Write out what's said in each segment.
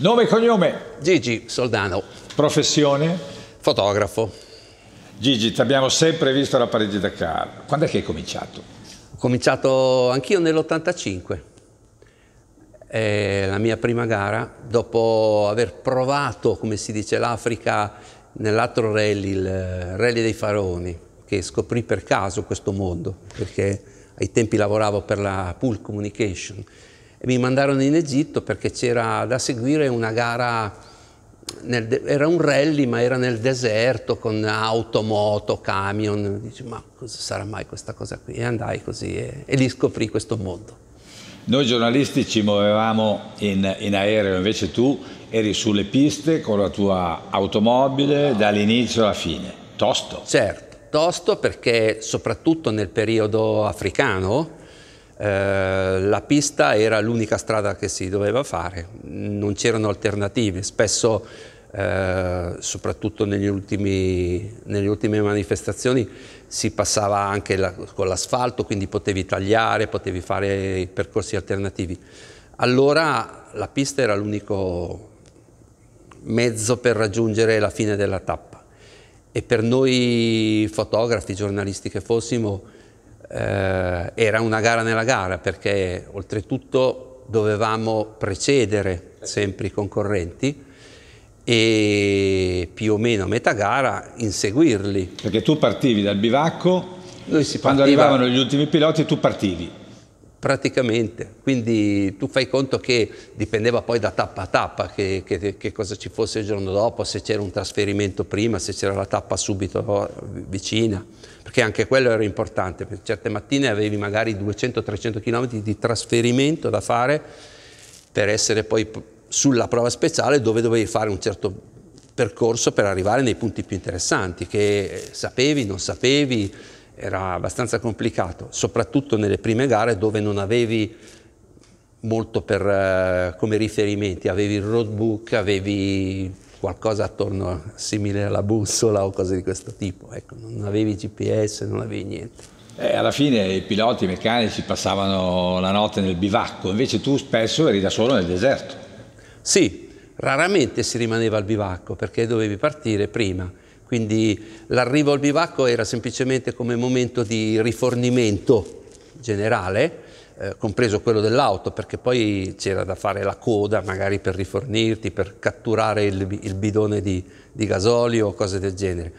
Nome e cognome? Gigi Soldano. Professione? Fotografo. Gigi, ti abbiamo sempre visto alla Parigi Dakar. Quando è che hai cominciato? Ho cominciato anch'io nell'85. È la mia prima gara, dopo aver provato, come si dice, l'Africa nell'altro rally, il rally dei faraoni, che scoprì per caso questo mondo, perché ai tempi lavoravo per la Pool Communication e mi mandarono in Egitto perché c'era da seguire una gara, nel, era un rally ma era nel deserto con auto, moto, camion. Dici ma cosa sarà mai questa cosa qui? E andai così e, e lì scoprì questo mondo. Noi giornalisti ci muovevamo in, in, aereo, invece tu eri sulle piste con la tua automobile dall'inizio alla fine. Tosto. Certo, tosto perché soprattutto nel periodo africano eh, la pista era l'unica strada che si doveva fare, non c'erano alternative, spesso eh, soprattutto ultimi, nelle ultime manifestazioni si passava anche la, con l'asfalto, quindi potevi tagliare, potevi fare i percorsi alternativi. Allora la pista era l'unico mezzo per raggiungere la fine della tappa e per noi fotografi, giornalisti che fossimo, eh, era una gara nella gara perché oltretutto dovevamo precedere sempre i concorrenti e più o meno a metà gara inseguirli. Perché tu partivi dal bivacco, quando arrivavano gli ultimi piloti tu partivi praticamente. Quindi tu fai conto che dipendeva poi da tappa a tappa, che, che, che cosa ci fosse il giorno dopo, se c'era un trasferimento prima, se c'era la tappa subito eh, vicina, perché anche quello era importante, perché certe mattine avevi magari 200-300 km di trasferimento da fare per essere poi sulla prova speciale dove dovevi fare un certo percorso per arrivare nei punti più interessanti, che eh, sapevi, non sapevi, era abbastanza complicato, soprattutto nelle prime gare dove non avevi molto per, eh, come riferimenti, avevi il roadbook, avevi qualcosa attorno simile alla bussola o cose di questo tipo, ecco, non avevi GPS, non avevi niente. Eh, alla fine i piloti, i meccanici passavano la notte nel bivacco, invece tu spesso eri da solo nel deserto. Sì, raramente si rimaneva al bivacco perché dovevi partire prima quindi l'arrivo al bivacco era semplicemente come momento di rifornimento generale, eh, compreso quello dell'auto, perché poi c'era da fare la coda magari per rifornirti, per catturare il, il bidone di, di gasolio o cose del genere.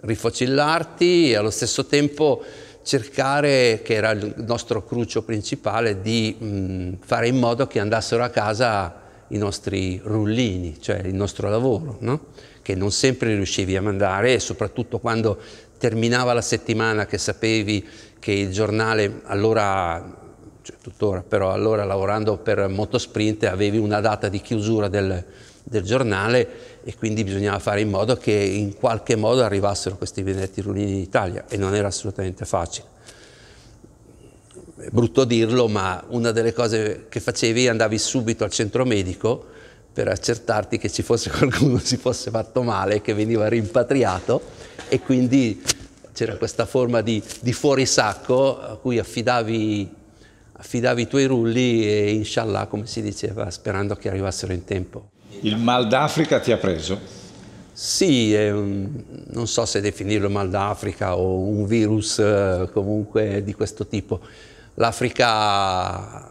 Rifocillarti e allo stesso tempo cercare, che era il nostro crucio principale, di mh, fare in modo che andassero a casa i nostri rullini, cioè il nostro lavoro, no? che non sempre riuscivi a mandare e soprattutto quando terminava la settimana che sapevi che il giornale allora cioè tuttora, però allora lavorando per Motosprint avevi una data di chiusura del, del, giornale e quindi bisognava fare in modo che in qualche modo arrivassero questi benedetti rullini in Italia e non era assolutamente facile brutto dirlo, ma una delle cose che facevi andavi subito al centro medico per accertarti che ci fosse qualcuno che si fosse fatto male, che veniva rimpatriato e quindi c'era questa forma di, di fuorisacco a cui affidavi, affidavi, i tuoi rulli e inshallah, come si diceva, sperando che arrivassero in tempo. Il mal d'Africa ti ha preso? Sì, un, non so se definirlo mal d'Africa o un virus eh, comunque di questo tipo. L'Africa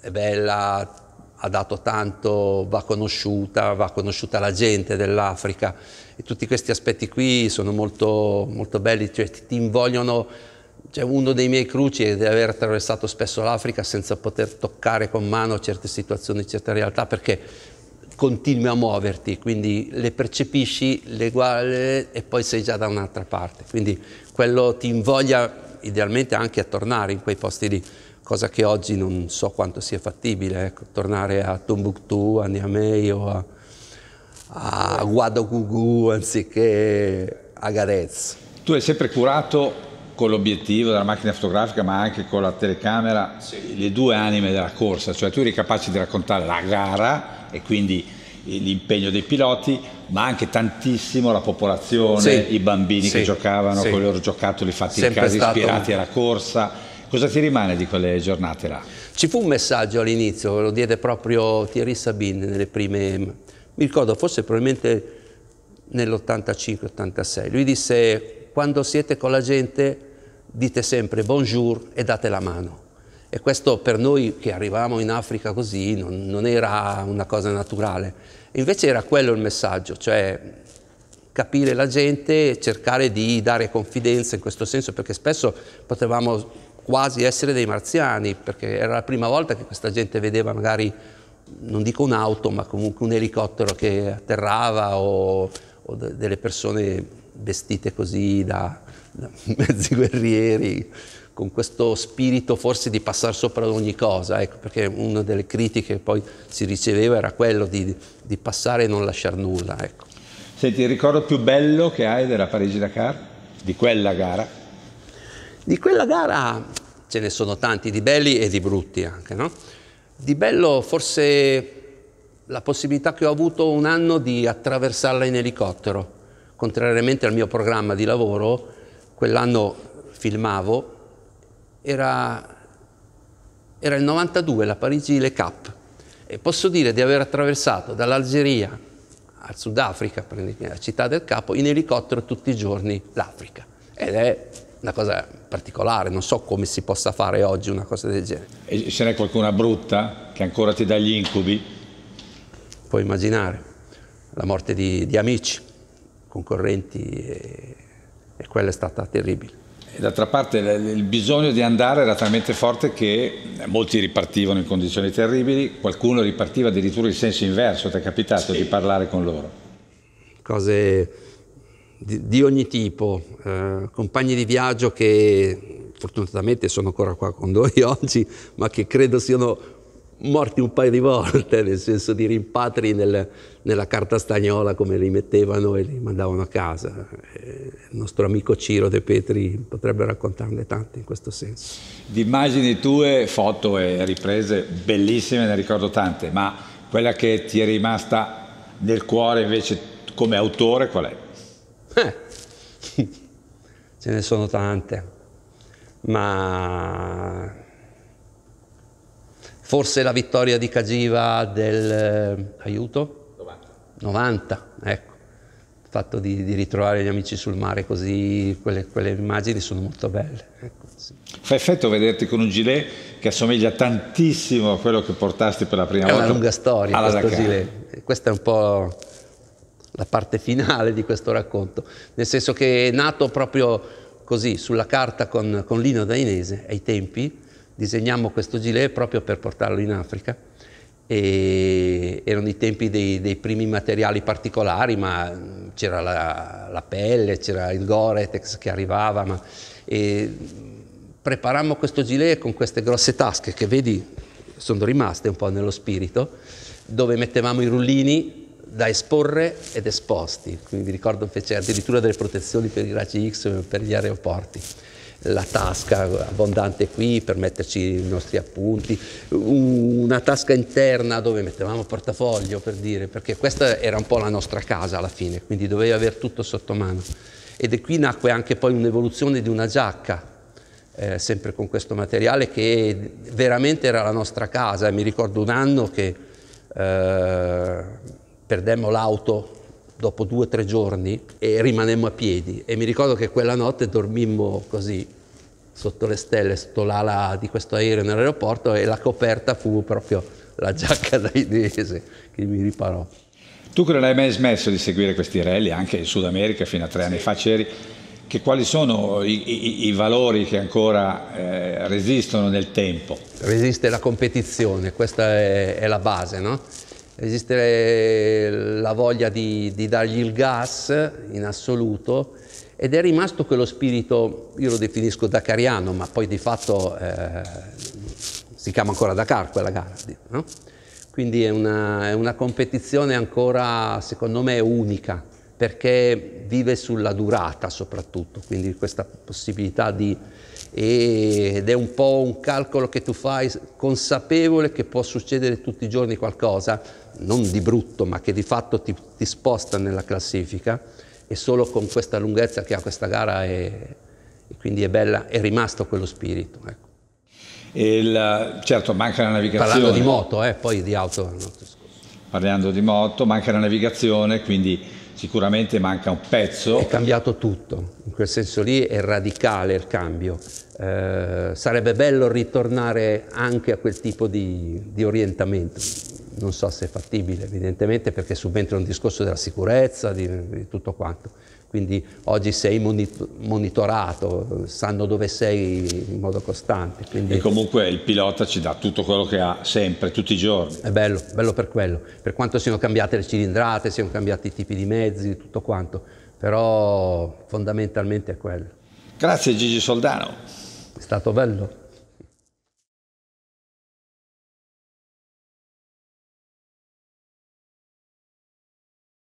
è bella, ha dato tanto, va conosciuta, va conosciuta la gente dell'Africa e tutti questi aspetti qui sono molto, molto belli, cioè, ti invogliono cioè uno dei miei cruci è di aver attraversato spesso l'Africa senza poter toccare con mano certe situazioni, certe realtà, perché continui a muoverti, quindi le percepisci, le guardi e poi sei già da un'altra parte. Quindi quello ti invoglia idealmente anche a tornare in quei posti lì, cosa che oggi non so quanto sia fattibile, ecco, tornare a Tombouctou, a Niamey o a, a Ouagadougou anziché a Gadez. Tu hai sempre curato con l'obiettivo della macchina fotografica ma anche con la telecamera sì. le due anime della corsa, cioè tu eri capace di raccontare la gara e quindi l'impegno dei piloti, ma anche tantissimo la popolazione, sì. i bambini sì. che giocavano sì. con i loro giocattoli fatti Sempre in casa, stato... ispirati alla corsa. Cosa ti rimane di quelle giornate là? Ci fu un messaggio all'inizio, lo diede proprio Thierry Sabine nelle prime, mi ricordo forse probabilmente nell'85-86. Lui disse quando siete con la gente dite sempre bonjour e date la mano e questo per noi che arrivavamo in Africa così non, non era una cosa naturale. invece era quello il messaggio, cioè capire la gente, cercare di dare confidenza in questo senso, perché spesso potevamo quasi essere dei marziani, perché era la prima volta che questa gente vedeva magari, non dico un'auto, ma comunque un elicottero che atterrava o, o delle persone vestite così da, da mezzi guerrieri con questo spirito forse di passare sopra ogni cosa, ecco, perché una delle critiche che poi si riceveva era quello di, di passare e non lasciare nulla. Ecco. Senti, il ricordo più bello che hai della Parigi-Dakar, di quella gara? Di quella gara ce ne sono tanti, di belli e di brutti anche, no? Di bello forse la possibilità che ho avuto un anno di attraversarla in elicottero. Contrariamente al mio programma di lavoro, quell'anno filmavo era, era il 92, la Parigi-Le Cap, e posso dire di aver attraversato dall'Algeria al Sudafrica, la città del capo, in elicottero tutti i giorni l'Africa. Ed è una cosa particolare, non so come si possa fare oggi una cosa del genere. E ce n'è qualcuna brutta che ancora ti dà gli incubi? Puoi immaginare la morte di, di amici, concorrenti, e, e quella è stata terribile. D'altra parte il bisogno di andare era talmente forte che molti ripartivano in condizioni terribili, qualcuno ripartiva addirittura in senso inverso, ti è capitato sì. di parlare con loro? Cose di, di ogni tipo, eh, compagni di viaggio che fortunatamente sono ancora qua con noi oggi, ma che credo siano morti un paio di volte, nel senso di rimpatri nel, nella carta stagnola come li mettevano e li mandavano a casa. Eh, il nostro amico Ciro De Petri potrebbe raccontarne tante in questo senso. Di immagini tue, foto e riprese bellissime, ne ricordo tante, ma quella che ti è rimasta nel cuore invece come autore qual è? Eh. ce ne sono tante, ma forse la vittoria di Cagiva del... Eh, aiuto? 90. 90, ecco. Il fatto di, di ritrovare gli amici sul mare così, quelle, quelle immagini sono molto belle. Ecco, sì. Fa effetto vederti con un gilet che assomiglia tantissimo a quello che portasti per la prima volta. È una lunga storia alla questo gilet. Questa è un po' la parte finale di questo racconto, nel senso che è nato proprio così, sulla carta con, con Lino Dainese, ai tempi, disegniamo questo gilet proprio per portarlo in Africa. E erano i tempi dei, dei primi materiali particolari, ma c'era la, la, pelle, c'era il Goretex che arrivava. Ma, e preparammo questo gilet con queste grosse tasche che vedi sono rimaste un po' nello spirito, dove mettevamo i rullini da esporre ed esposti. Quindi mi ricordo fece addirittura delle protezioni per i raggi X per gli aeroporti la tasca abbondante qui per metterci i nostri appunti, una tasca interna dove mettevamo il portafoglio per dire, perché questa era un po' la nostra casa alla fine, quindi dovevi avere tutto sotto mano. Ed è qui nacque anche poi un'evoluzione di una giacca, eh, sempre con questo materiale che veramente era la nostra casa. Mi ricordo un anno che eh, perdemmo l'auto dopo due o tre giorni e rimanemmo a piedi e mi ricordo che quella notte dormimmo così sotto le stelle, sotto l'ala di questo aereo nell'aeroporto e la coperta fu proprio la giacca dainese che mi riparò. Tu che non hai mai smesso di seguire questi rally anche in Sud America fino a tre anni fa c'eri, che quali sono i, i, i valori che ancora eh, resistono nel tempo? Resiste la competizione, questa è, è la base, no? esiste la voglia di, di dargli il gas in assoluto ed è rimasto quello spirito, io lo definisco dacariano, ma poi di fatto eh, si chiama ancora Dakar quella gara. No? Quindi è una, è una, competizione ancora, secondo me, unica, perché vive sulla durata soprattutto, quindi questa possibilità di... ed è un po' un calcolo che tu fai consapevole che può succedere tutti i giorni qualcosa, non di brutto, ma che di fatto ti, ti sposta nella classifica e solo con questa lunghezza che ha questa gara è, e quindi è bella, è rimasto quello spirito. Ecco. Il, certo, manca la navigazione. Parlando di moto, eh, poi di auto. Parlando di moto, manca la navigazione, quindi sicuramente manca un pezzo. È cambiato tutto, in quel senso lì è radicale il cambio. Eh, sarebbe bello ritornare anche a quel tipo di, di orientamento non so se è fattibile evidentemente perché subentra un discorso della sicurezza, di, di tutto quanto. Quindi oggi sei monitorato, sanno dove sei in modo costante. Quindi... E comunque il pilota ci dà tutto quello che ha sempre, tutti i giorni. È bello, bello per quello. Per quanto siano cambiate le cilindrate, siano cambiati i tipi di mezzi, tutto quanto. Però fondamentalmente è quello. Grazie Gigi Soldano. È stato bello.